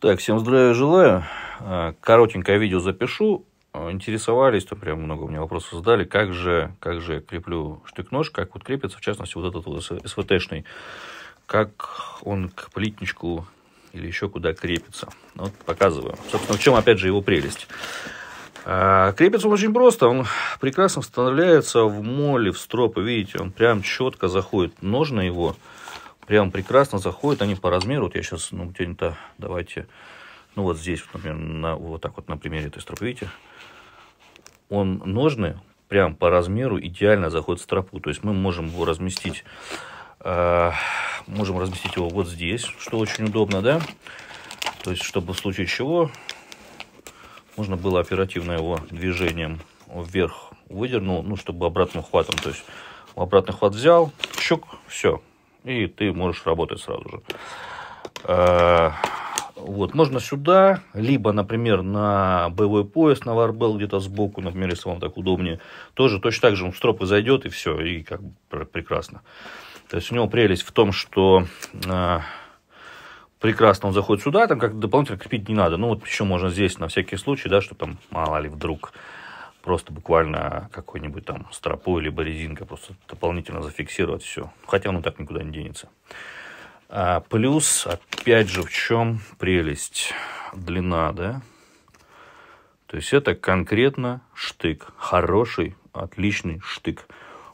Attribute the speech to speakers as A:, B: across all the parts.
A: Так, всем здравия желаю. А, коротенькое видео запишу. А, интересовались, то прям много у меня вопросов задали. Как же, как же я креплю штык-нож, как вот крепится, в частности, вот этот вот СВТ-шный. Как он к плитничку или еще куда крепится. Ну, вот показываю. Собственно, в чем, опять же, его прелесть. А, крепится он очень просто, он прекрасно вставляется в моли, в стропы, видите, он прям четко заходит, нож его Прям прекрасно заходит, они по размеру. Вот я сейчас, ну, где-то, давайте, ну, вот здесь, вот, например, на, вот так вот на примере этой стропы, видите? Он ножны прям по размеру идеально заходит в стропу. То есть мы можем его разместить, э, можем разместить его вот здесь, что очень удобно, да? То есть, чтобы в случае чего можно было оперативно его движением вверх выдернул, ну, чтобы обратным хватом, то есть обратный хват взял, щук, все, и ты можешь работать сразу же. Э, вот, можно сюда, либо, например, на боевой пояс, на варбел где-то сбоку, например, если вам так удобнее, тоже точно так же он в стропы зайдет, и все, и как бы прекрасно. То есть у него прелесть в том, что а, прекрасно он заходит сюда, там как дополнительно крепить не надо. Ну, вот еще можно здесь на всякий случай, да, что там, мало ли, вдруг просто буквально какой-нибудь там стропой либо резинкой просто дополнительно зафиксировать все. Хотя оно так никуда не денется. А плюс, опять же, в чем прелесть? Длина, да? То есть это конкретно штык. Хороший, отличный штык.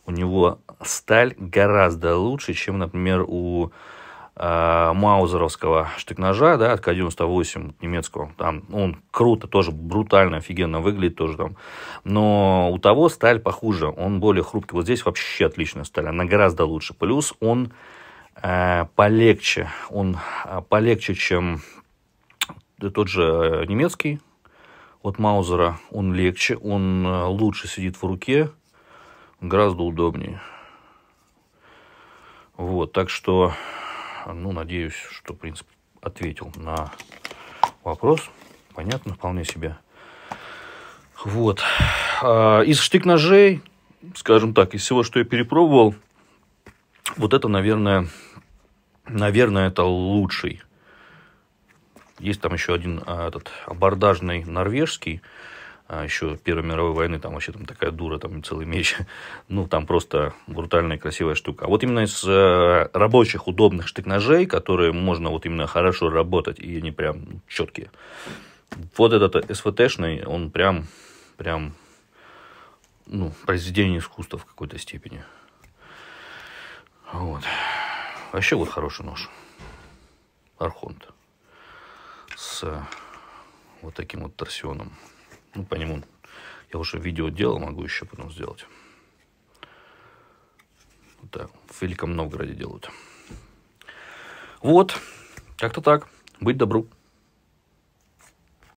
A: У него сталь гораздо лучше, чем, например, у Э, маузеровского штык-ножа, да, от К-98 немецкого. Там он круто, тоже брутально, офигенно выглядит тоже там. Но у того сталь похуже, он более хрупкий. Вот здесь вообще отличная сталь, она гораздо лучше. Плюс он э, полегче, он э, полегче, чем э, тот же немецкий от Маузера. Он легче, он лучше сидит в руке, гораздо удобнее. Вот, так что а, ну, надеюсь, что, в принципе, ответил на вопрос. Понятно, вполне себе. Вот. А, из штык-ножей, скажем так, из всего, что я перепробовал, вот это, наверное, наверное, это лучший. Есть там еще один а, этот абордажный норвежский. А еще Первой мировой войны, там вообще там такая дура, там целый меч. Ну, там просто брутальная красивая штука. А вот именно из э, рабочих удобных штык-ножей, которые можно вот именно хорошо работать, и они прям четкие. Вот этот СВТ шный он прям, прям, ну, произведение искусства в какой-то степени. Вот. Вообще а вот хороший нож. Архонт. С вот таким вот торсионом. Ну, по нему я уже видео делал, могу еще потом сделать. Вот так, в Великом Новгороде делают. Вот, как-то так. Быть добру.